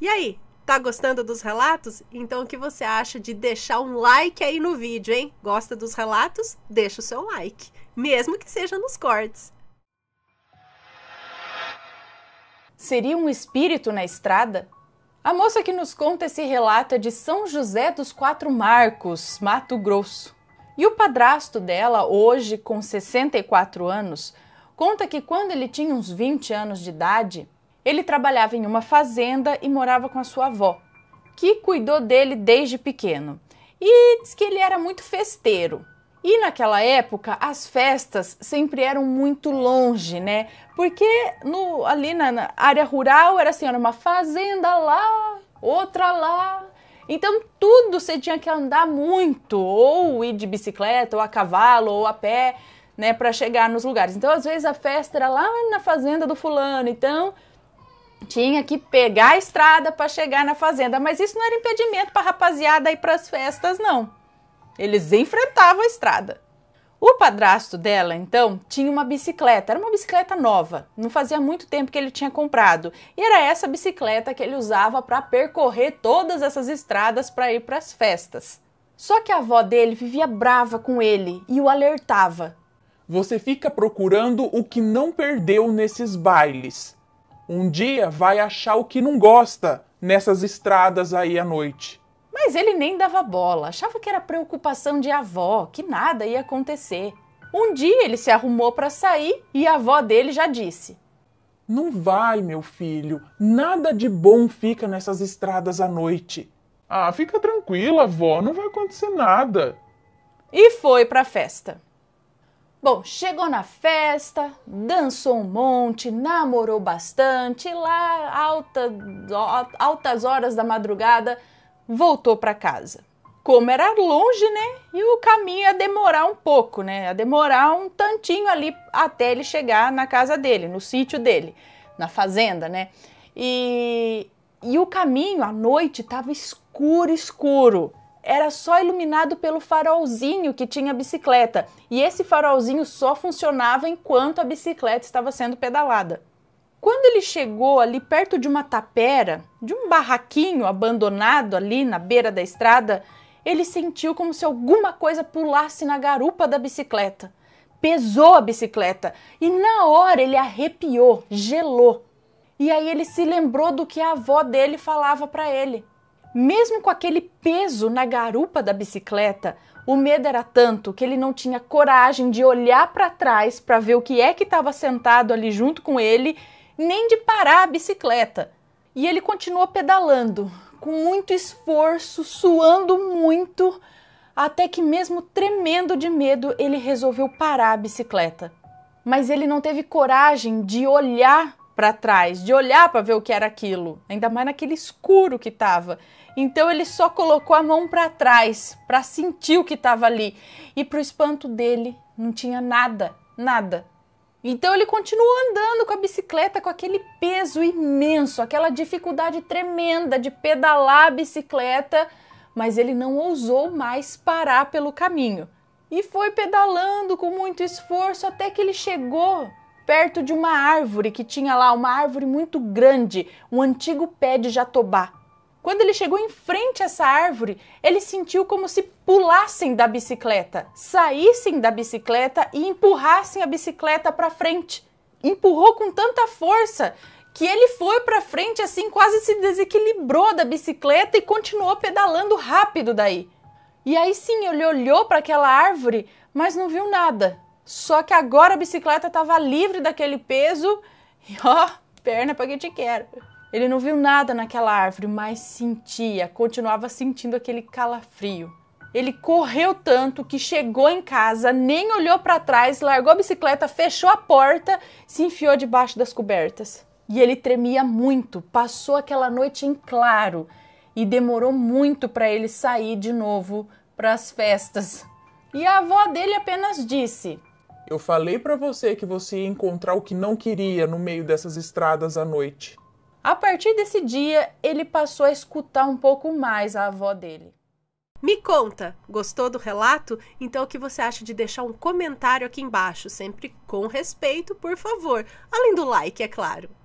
E aí, tá gostando dos relatos? Então o que você acha de deixar um like aí no vídeo, hein? Gosta dos relatos? Deixa o seu like, mesmo que seja nos cortes. Seria um espírito na estrada? A moça que nos conta esse relato é de São José dos Quatro Marcos, Mato Grosso. E o padrasto dela, hoje com 64 anos, conta que quando ele tinha uns 20 anos de idade, ele trabalhava em uma fazenda e morava com a sua avó, que cuidou dele desde pequeno. E diz que ele era muito festeiro. E naquela época as festas sempre eram muito longe, né? Porque no, ali na, na área rural era assim, era uma fazenda lá, outra lá, então, tudo você tinha que andar muito, ou ir de bicicleta, ou a cavalo, ou a pé, né, para chegar nos lugares. Então, às vezes a festa era lá na fazenda do fulano. Então, tinha que pegar a estrada para chegar na fazenda, mas isso não era impedimento para a rapaziada ir para as festas, não. Eles enfrentavam a estrada. O padrasto dela, então, tinha uma bicicleta, era uma bicicleta nova, não fazia muito tempo que ele tinha comprado, e era essa bicicleta que ele usava para percorrer todas essas estradas para ir para as festas. Só que a avó dele vivia brava com ele e o alertava. Você fica procurando o que não perdeu nesses bailes um dia vai achar o que não gosta nessas estradas aí à noite. Mas ele nem dava bola, achava que era preocupação de avó, que nada ia acontecer. Um dia ele se arrumou para sair e a avó dele já disse: Não vai, meu filho, nada de bom fica nessas estradas à noite. Ah, fica tranquila, avó, não vai acontecer nada. E foi para a festa. Bom, chegou na festa, dançou um monte, namorou bastante, lá alta, altas horas da madrugada, voltou para casa. Como era longe, né? E o caminho ia demorar um pouco, né? Ia demorar um tantinho ali até ele chegar na casa dele, no sítio dele, na fazenda, né? E, e o caminho à noite estava escuro, escuro era só iluminado pelo farolzinho que tinha a bicicleta, e esse farolzinho só funcionava enquanto a bicicleta estava sendo pedalada. Quando ele chegou ali perto de uma tapera, de um barraquinho abandonado ali na beira da estrada, ele sentiu como se alguma coisa pulasse na garupa da bicicleta. Pesou a bicicleta e na hora ele arrepiou, gelou. E aí ele se lembrou do que a avó dele falava para ele. Mesmo com aquele peso na garupa da bicicleta, o medo era tanto que ele não tinha coragem de olhar para trás para ver o que é que estava sentado ali junto com ele, nem de parar a bicicleta. E ele continuou pedalando, com muito esforço, suando muito, até que, mesmo tremendo de medo, ele resolveu parar a bicicleta. Mas ele não teve coragem de olhar para trás, de olhar para ver o que era aquilo, ainda mais naquele escuro que estava. Então ele só colocou a mão para trás para sentir o que estava ali. E para o espanto dele, não tinha nada, nada. Então ele continuou andando com a bicicleta com aquele peso imenso, aquela dificuldade tremenda de pedalar a bicicleta, mas ele não ousou mais parar pelo caminho. E foi pedalando com muito esforço até que ele chegou perto de uma árvore que tinha lá, uma árvore muito grande, um antigo pé de jatobá. Quando ele chegou em frente a essa árvore, ele sentiu como se pulassem da bicicleta, saíssem da bicicleta e empurrassem a bicicleta para frente. Empurrou com tanta força que ele foi para frente assim, quase se desequilibrou da bicicleta e continuou pedalando rápido daí. E aí sim, ele olhou para aquela árvore, mas não viu nada. Só que agora a bicicleta estava livre daquele peso e ó, perna para que te quero. Ele não viu nada naquela árvore, mas sentia, continuava sentindo aquele calafrio. Ele correu tanto que chegou em casa, nem olhou para trás, largou a bicicleta, fechou a porta, se enfiou debaixo das cobertas. E ele tremia muito, passou aquela noite em claro e demorou muito para ele sair de novo para as festas. E a avó dele apenas disse: eu falei para você que você ia encontrar o que não queria no meio dessas estradas à noite. A partir desse dia, ele passou a escutar um pouco mais a avó dele. Me conta, gostou do relato? Então o que você acha de deixar um comentário aqui embaixo, sempre com respeito, por favor, além do like, é claro.